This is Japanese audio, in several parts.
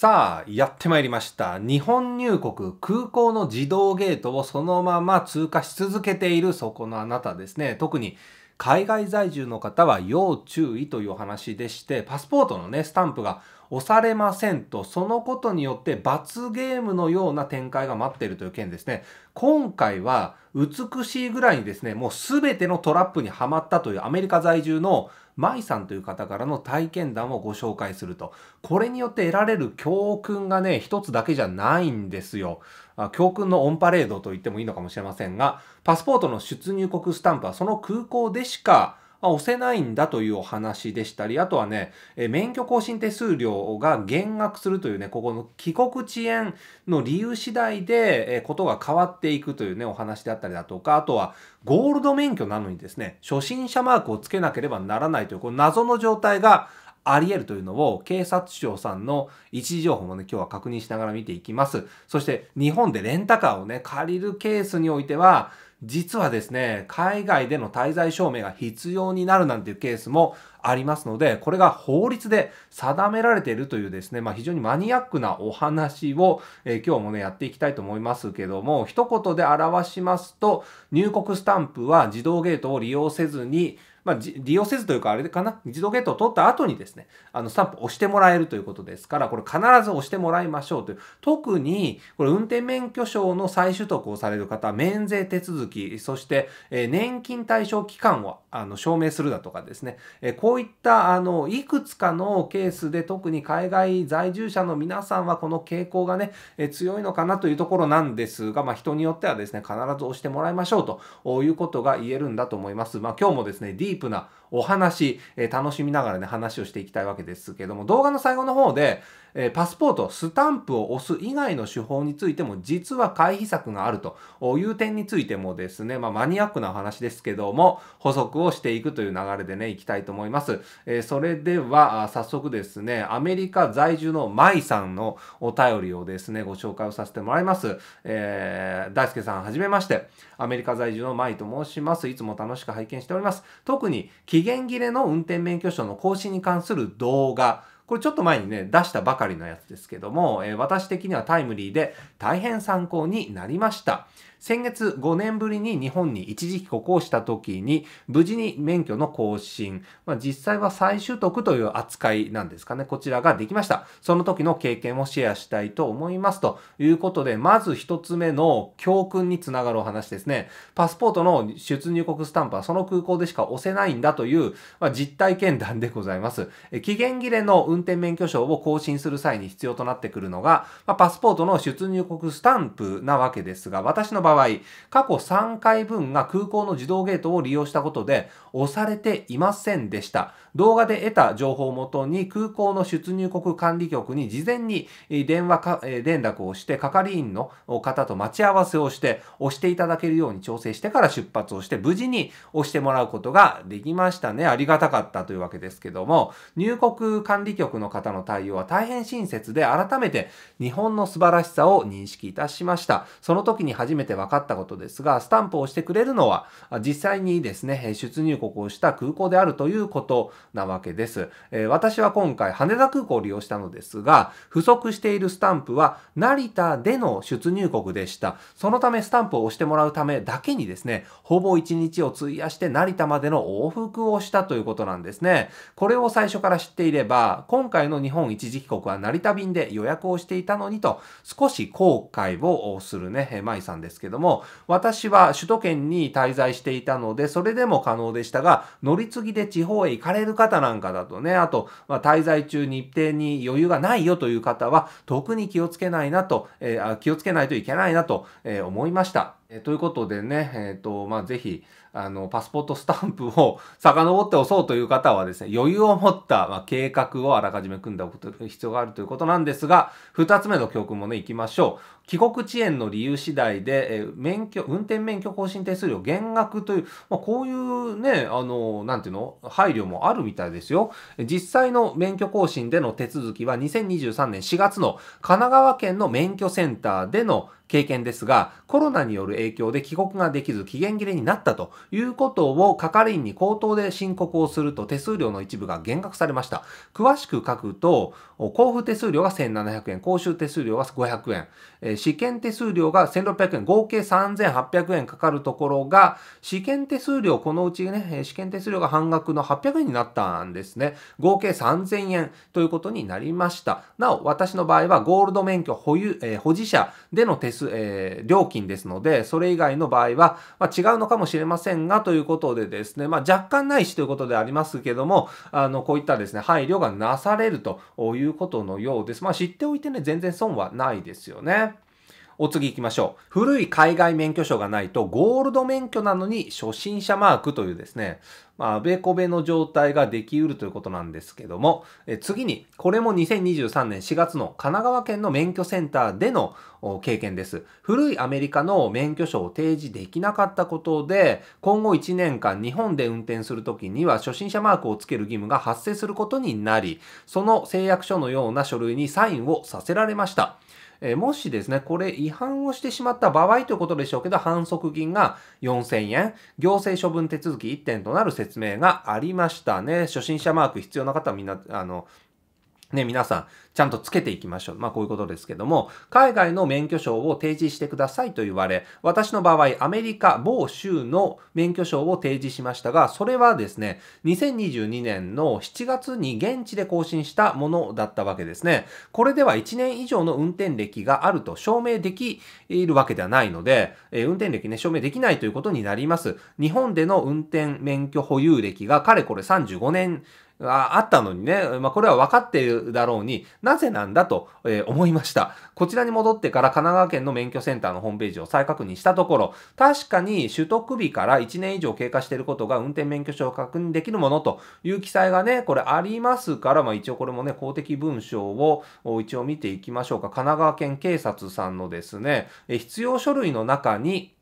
さあ、やってまいりました。日本入国空港の自動ゲートをそのまま通過し続けているそこのあなたですね。特に海外在住の方は要注意というお話でして、パスポートのね、スタンプが押されませんと、そのことによって罰ゲームのような展開が待っているという件ですね。今回は美しいぐらいにですね、もう全てのトラップにはまったというアメリカ在住のマイさんという方からの体験談をご紹介すると。これによって得られる教訓がね、一つだけじゃないんですよ。教訓のオンパレードと言ってもいいのかもしれませんが、パスポートの出入国スタンプはその空港でしかまあ、押せないんだというお話でしたり、あとはね、え免許更新手数料が減額するというね、ここの帰国遅延の理由次第で、えことが変わっていくというね、お話であったりだとか、あとはゴールド免許なのにですね、初心者マークをつけなければならないという、この謎の状態があり得るというのを警察庁さんの一時情報もね、今日は確認しながら見ていきます。そして日本でレンタカーをね、借りるケースにおいては、実はですね、海外での滞在証明が必要になるなんていうケースもありますので、これが法律で定められているというですね、まあ非常にマニアックなお話を、えー、今日もね、やっていきたいと思いますけども、一言で表しますと、入国スタンプは自動ゲートを利用せずに、まあ、利用せずというか、あれかな、自動ゲットを取った後にですね、あの、スタンプを押してもらえるということですから、これ必ず押してもらいましょうという。特に、これ運転免許証の再取得をされる方、免税手続き、そして、え年金対象期間をあの証明するだとかですね、えこういった、あの、いくつかのケースで、特に海外在住者の皆さんは、この傾向がね、え強いのかなというところなんですが、まあ、人によってはですね、必ず押してもらいましょうということが言えるんだと思います。まあ、今日もですね、D ィープなお話、えー、楽しみながらね、話をしていきたいわけですけども、動画の最後の方で、えー、パスポート、スタンプを押す以外の手法についても、実は回避策があるという点についてもですね、まあ、マニアックなお話ですけども、補足をしていくという流れでね、いきたいと思います。えー、それでは、早速ですね、アメリカ在住のマイさんのお便りをですね、ご紹介をさせてもらいます。えー、大輔さん、はじめまして。アメリカ在住のマイと申します。いつも楽しく拝見しております。特に、期限切れの運転免許証の更新に関する動画、これちょっと前にね、出したばかりのやつですけども、えー、私的にはタイムリーで大変参考になりました。先月5年ぶりに日本に一時帰国をした時に、無事に免許の更新、まあ、実際は再取得という扱いなんですかね、こちらができました。その時の経験をシェアしたいと思いますということで、まず一つ目の教訓につながるお話ですね。パスポートの出入国スタンプはその空港でしか押せないんだという、まあ、実体験談でございます。期限切れの運転免許証を更新する際に必要となってくるのが、まあ、パスポートの出入国スタンプなわけですが、私の場合場合、過去3回分が空港の自動ゲートを利用したことで押されていませんでした。動画で得た情報をもとに空港の出入国管理局に事前に電話か連絡をして係員の方と待ち合わせをして押していただけるように調整してから出発をして無事に押してもらうことができましたね。ありがたかったというわけですけども、入国管理局の方の対応は大変親切で改めて日本の素晴らしさを認識いたしました。その時に初めて分かったことですが、スタンプをしてくれるのは、実際にですね、出入国をした空港であるということなわけです。えー、私は今回、羽田空港を利用したのですが、不足しているスタンプは、成田での出入国でした。そのため、スタンプを押してもらうためだけにですね、ほぼ1日を費やして成田までの往復をしたということなんですね。これを最初から知っていれば、今回の日本一時帰国は成田便で予約をしていたのにと、少し後悔をするね、舞さんですけどども、私は首都圏に滞在していたので、それでも可能でしたが、乗り継ぎで地方へ行かれる方なんかだとね、あと、まあ、滞在中日程に余裕がないよという方は、特に気をつけないなと、えー、気をつけないといけないなと、えー、思いました。えー、ということでね、えっ、と、まあ、ぜひ、あの、パスポートスタンプを 遡って押そうという方はですね、余裕を持った、まあ、計画をあらかじめ組んことく必要があるということなんですが、二つ目の教訓もね、行きましょう。帰国遅延の理由次第で、え免許、運転免許更新手数料減額という、まあ、こういうね、あの、なんていうの、配慮もあるみたいですよ。実際の免許更新での手続きは2023年4月の神奈川県の免許センターでの経験ですが、コロナによる影響で帰国ができず期限切れになったということを係員に口頭で申告をすると手数料の一部が減額されました。詳しく書くと、交付手数料が1700円、講習手数料が500円、試験手数料が1600円、合計3800円かかるところが、試験手数料、このうちね、試験手数料が半額の800円になったんですね。合計3000円ということになりました。なお、私の場合はゴールド免許保有、えー、保持者での手数、えー、料金ですので、それ以外の場合は、まあ、違うのかもしれませんが、ということでですね、まあ、若干ないしということでありますけども、あの、こういったですね、配慮がなされるということのようです。まあ、知っておいてね、全然損はないですよね。お次行きましょう。古い海外免許証がないと、ゴールド免許なのに初心者マークというですね、まあ、あべこべの状態ができうるということなんですけども、え次に、これも2023年4月の神奈川県の免許センターでの経験です。古いアメリカの免許証を提示できなかったことで、今後1年間日本で運転するときには初心者マークをつける義務が発生することになり、その誓約書のような書類にサインをさせられました。えー、もしですね、これ違反をしてしまった場合ということでしょうけど、反則金が4000円、行政処分手続き1点となる説明がありましたね。初心者マーク必要な方はみんな、あの、ね、皆さん、ちゃんとつけていきましょう。まあ、こういうことですけども、海外の免許証を提示してくださいと言われ、私の場合、アメリカ某州の免許証を提示しましたが、それはですね、2022年の7月に現地で更新したものだったわけですね。これでは1年以上の運転歴があると証明できるわけではないので、えー、運転歴ね、証明できないということになります。日本での運転免許保有歴がかれこれ35年、あったのにね、まあ、これは分かっているだろうになぜなんだと、え思いました。こちらに戻ってから神奈川県の免許センターのホームページを再確認したところ、確かに取得日から1年以上経過していることが運転免許証を確認できるものという記載がね、これありますから、まあ、一応これもね、公的文書を一応見ていきましょうか。神奈川県警察さんのですね、必要書類の中に、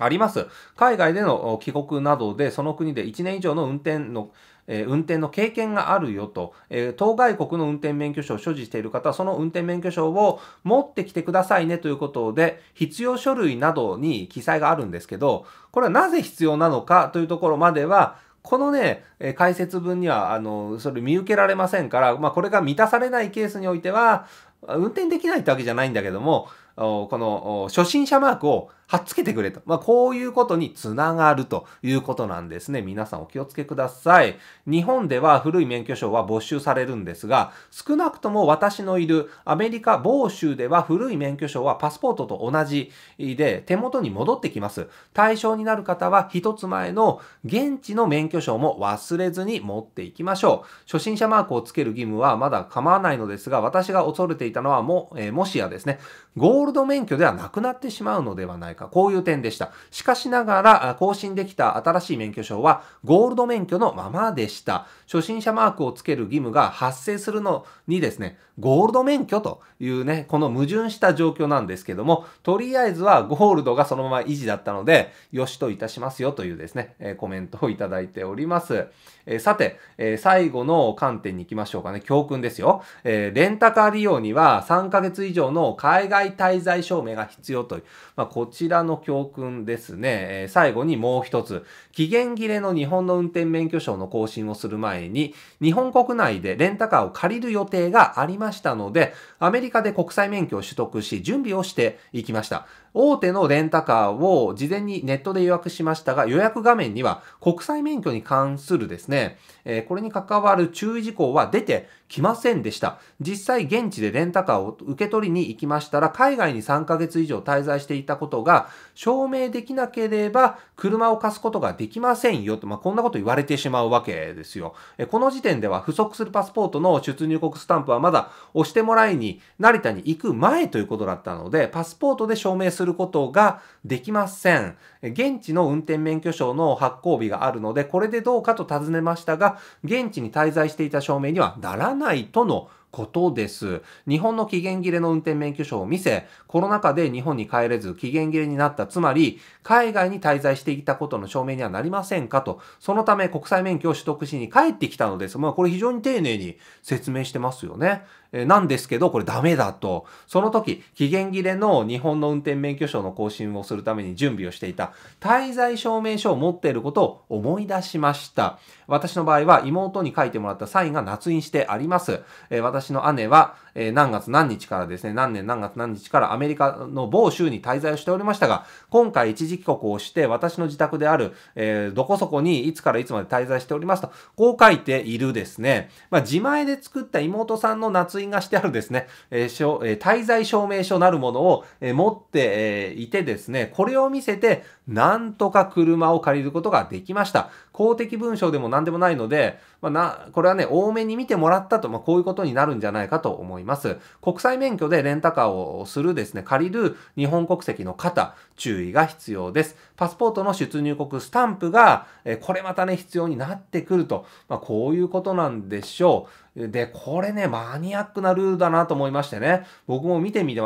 あります。海外での帰国などで、その国で1年以上の運転のえー、運転の経験があるよと、えー、当該国の運転免許証を所持している方は、その運転免許証を持ってきてくださいねということで、必要書類などに記載があるんですけど、これはなぜ必要なのかというところまでは、このね、え解説文には、あの、それ見受けられませんから、まあ、これが満たされないケースにおいては、運転できないってわけじゃないんだけども、この初心者マークをはっつけてくれと。まあ、こういうことにつながるということなんですね。皆さんお気をつけください。日本では古い免許証は没収されるんですが、少なくとも私のいるアメリカ某州では古い免許証はパスポートと同じで手元に戻ってきます。対象になる方は一つ前の現地の免許証も忘れずに持っていきましょう。初心者マークをつける義務はまだ構わないのですが、私が恐れていたのはも、えー、もしやですね、ゴールド免許ではなくなってしまうのではないないか、こういう点でした。しかしながら、更新できた新しい免許証は、ゴールド免許のままでした。初心者マークをつける義務が発生するのにですね、ゴールド免許というね、この矛盾した状況なんですけども、とりあえずはゴールドがそのまま維持だったので、よしといたしますよというですね、えコメントをいただいております。えさて、え最後の観点に行きましょうかね。教訓ですよ。えレンタカー利用には3ヶ月以上の海外滞在証明が必要という、まあ、こちちらの教訓ですね、えー、最後にもう一つ、期限切れの日本の運転免許証の更新をする前に、日本国内でレンタカーを借りる予定がありましたので、アメリカで国際免許を取得し、準備をしていきました。大手のレンタカーを事前にネットで予約しましたが、予約画面には国際免許に関するですね、えこれに関わる注意事項は出てきませんでした。実際現地でレンタカーを受け取りに行きましたら、海外に3ヶ月以上滞在していたことが証明できなければ車を貸すことができませんよと、まあ、こんなこと言われてしまうわけですよ。この時点では不足するパスポートの出入国スタンプはまだ押してもらいに成田に行く前ということだったので、パスポートで証明することができません。現地の運転免許証の発行日があるので、これでどうかと尋ねましたが、現地に滞在していた証明にはならないとのことです。日本の期限切れの運転免許証を見せ、コロナ禍で日本に帰れず期限切れになった、つまり海外に滞在していたことの証明にはなりませんかと、そのため国際免許を取得しに帰ってきたのです。まあこれ非常に丁寧に説明してますよね。なんですけど、これダメだと。その時、期限切れの日本の運転免許証の更新をするために準備をしていた滞在証明書を持っていることを思い出しました。私の場合は妹に書いてもらったサインが捺印してあります。えー、私の姉は、えー、何月何日からですね、何年何月何日からアメリカの某州に滞在をしておりましたが、今回一時帰国をして私の自宅である、えー、どこそこにいつからいつまで滞在しておりますと、こう書いているですね。まあ、自前で作った妹さんの夏印印がしてあるですね、えー、滞在証明書なるものを、え持って、えいてですね、これを見せて、なんとか車を借りることができました。公的文書でも何でもないので、まあ、な、これはね、多めに見てもらったと、まあ、こういうことになるんじゃないかと思います。国際免許でレンタカーをするですね、借りる日本国籍の方、注意が必要です。パスポートの出入国スタンプが、えこれまたね、必要になってくると、まあ、こういうことなんでしょう。で、これね、マニアックなルールだなと思いましてね、僕も見てみ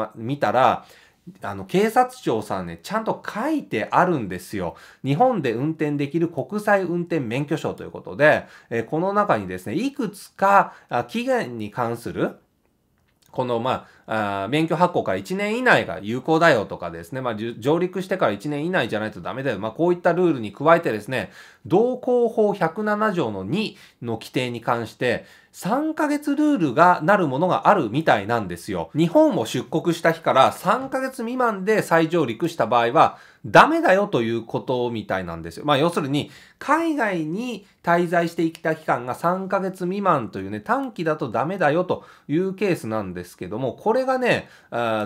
たら、あの警察庁さんね、ちゃんと書いてあるんですよ。日本で運転できる国際運転免許証ということで、えこの中にですね、いくつか期限に関するこの、まあ、あ免許発行から1年以内が有効だよとかですね、まあ、上陸してから1年以内じゃないとダメだよ。まあ、こういったルールに加えてですね、道交法107条の2の規定に関して、3ヶ月ルールがなるものがあるみたいなんですよ。日本を出国した日から3ヶ月未満で再上陸した場合は、ダメだよということみたいなんですよ。まあ要するに、海外に滞在してきた期間が3ヶ月未満というね、短期だとダメだよというケースなんですけども、これがね、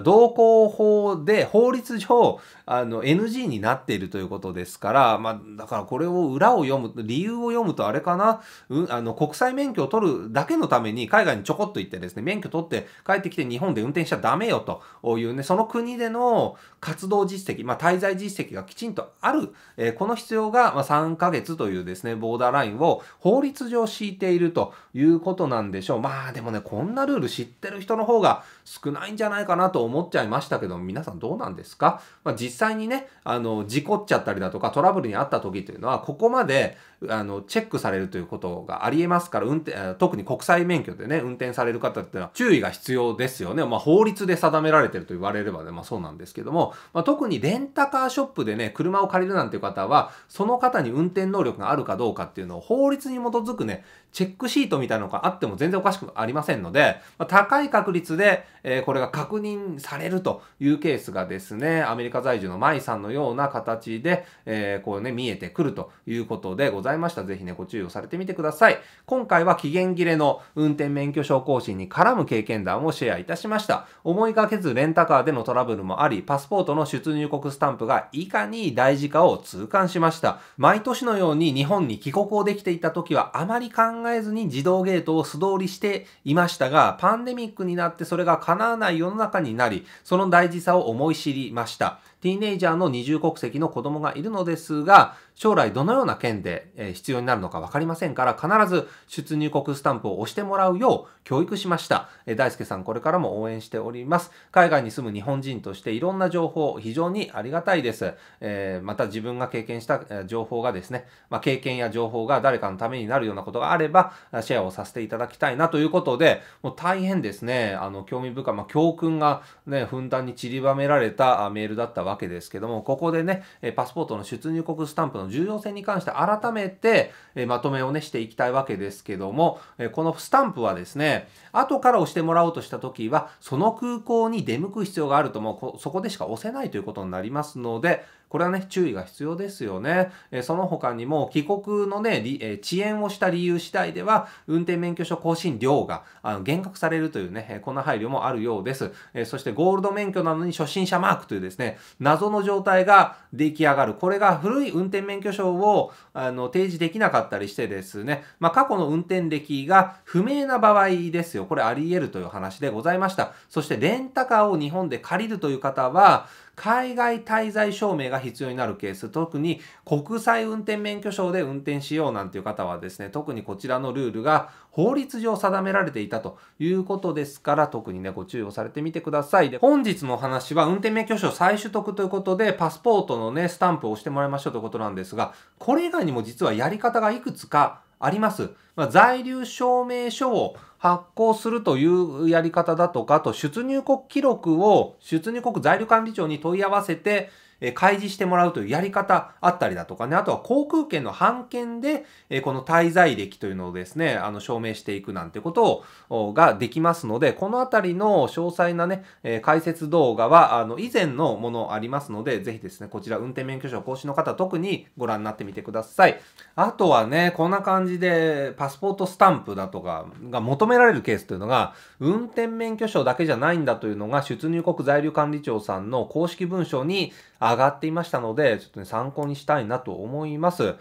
同行法で法律上、あの、NG になっているということですから、まあ、だからこれを裏を読む、理由を読むとあれかな、うん、あの国際免許を取るだけのために海外にちょこっと行ってですね、免許取って帰ってきて日本で運転しちゃダメよというね、その国での活動実績、まあ、滞在実績がきちんとある、えー、この必要が、まあ、3ヶ月というですね、ボーダーラインを法律上敷いているということなんでしょう。まあでもね、こんなルール知ってる人の方が少ないんじゃないかなと思っちゃいましたけど、皆さんどうなんですか、まあ、実際にね、あの、事故っちゃったりだとかトラブルにあった時というのは、ここまであの、チェックされるということがありえますから、運転、特に国際免許でね、運転される方ってのは注意が必要ですよね。まあ、法律で定められてると言われればね、まあそうなんですけども、まあ、特にレンタカーショップでね、車を借りるなんていう方は、その方に運転能力があるかどうかっていうのを法律に基づくね、チェックシートみたいなのがあっても全然おかしくありませんので、まあ、高い確率で、えー、これが確認されるというケースがですね、アメリカ在住のマイさんのような形で、えー、こうね、見えてくるということでございます。ざいました。ぜひね、ご注意をされてみてください。今回は期限切れの運転免許証更新に絡む経験談をシェアいたしました。思いがけずレンタカーでのトラブルもあり、パスポートの出入国スタンプがいかに大事かを痛感しました。毎年のように日本に帰国をできていた時はあまり考えずに自動ゲートを素通りしていましたが、パンデミックになってそれが叶わない世の中になり、その大事さを思い知りました。ティーネイジャーの二重国籍の子供がいるのですが、将来どのような件で必要になるのか分かりませんから、必ず出入国スタンプを押してもらうよう教育しました。大輔さん、これからも応援しております。海外に住む日本人としていろんな情報、非常にありがたいです。えー、また自分が経験した情報がですね、まあ、経験や情報が誰かのためになるようなことがあれば、シェアをさせていただきたいなということで、もう大変ですね、あの、興味深まあ、教訓がね、ふんだんに散りばめられたメールだったわわけですけども、ここでね、パスポートの出入国スタンプの重要性に関して改めてまとめをね、していきたいわけですけども、このスタンプはですね、後から押してもらおうとした時は、その空港に出向く必要があるともう、そこでしか押せないということになりますので、これはね、注意が必要ですよね。えその他にも、帰国のね、え遅延をした理由次第では、運転免許証更新料があの減額されるというね、えこんな配慮もあるようです。えそして、ゴールド免許なのに初心者マークというですね、謎の状態が出来上がる。これが古い運転免許証をあの提示できなかったりしてですね、まあ、過去の運転歴が不明な場合ですよ。これあり得るという話でございました。そして、レンタカーを日本で借りるという方は、海外滞在証明が必要になるケース、特に国際運転免許証で運転しようなんていう方はですね、特にこちらのルールが法律上定められていたということですから、特にね、ご注意をされてみてください。で、本日のお話は運転免許証再取得ということで、パスポートのね、スタンプを押してもらいましょうということなんですが、これ以外にも実はやり方がいくつかあります。まあ、在留証明書を発行するというやり方だとか、あと出入国記録を出入国在留管理庁に問い合わせて、え開示してもらうというやり方あったりだとかね、あとは航空券の判券で、えこの滞在歴というのをですね、あの証明していくなんてことをができますので、このあたりの詳細なね、え解説動画はあの以前のものありますので、ぜひですね、こちら運転免許証講師の方特にご覧になってみてください。あとはね、こんな感じでパスポートスタンプだとかが求められるケースというのが、運転免許証だけじゃないんだというのが出入国在留管理庁さんの公式文書にあ上がっていましたので、ちょっとね、参考にしたいなと思います。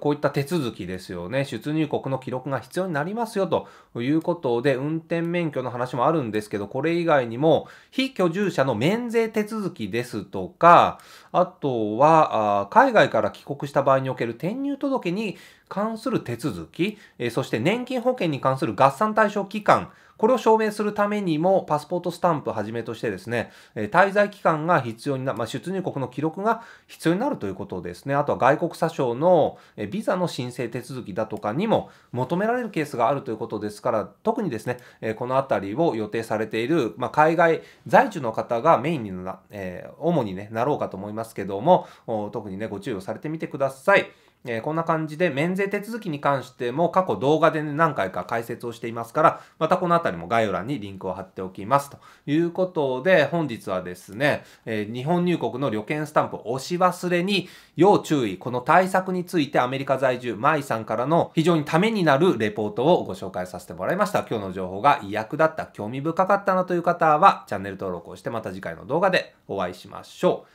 こういった手続きですよね。出入国の記録が必要になりますよということで、運転免許の話もあるんですけど、これ以外にも、非居住者の免税手続きですとか、あとは、海外から帰国した場合における転入届に関する手続き、えそして年金保険に関する合算対象期間、これを証明するためにも、パスポートスタンプはじめとしてですね、滞在期間が必要になる、まあ、出入国の記録が必要になるということですね。あとは外国詐称のビザの申請手続きだとかにも求められるケースがあるということですから、特にですね、このあたりを予定されている、まあ、海外在住の方がメインにな、えー、主にね、なろうかと思いますけども、特にね、ご注意をされてみてください。えー、こんな感じで免税手続きに関しても過去動画で、ね、何回か解説をしていますから、またこのあたりも概要欄にリンクを貼っておきます。ということで、本日はですね、えー、日本入国の旅券スタンプ押し忘れに要注意、この対策についてアメリカ在住、マイさんからの非常にためになるレポートをご紹介させてもらいました。今日の情報が役だった、興味深かったなという方は、チャンネル登録をしてまた次回の動画でお会いしましょう。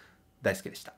大好きでした。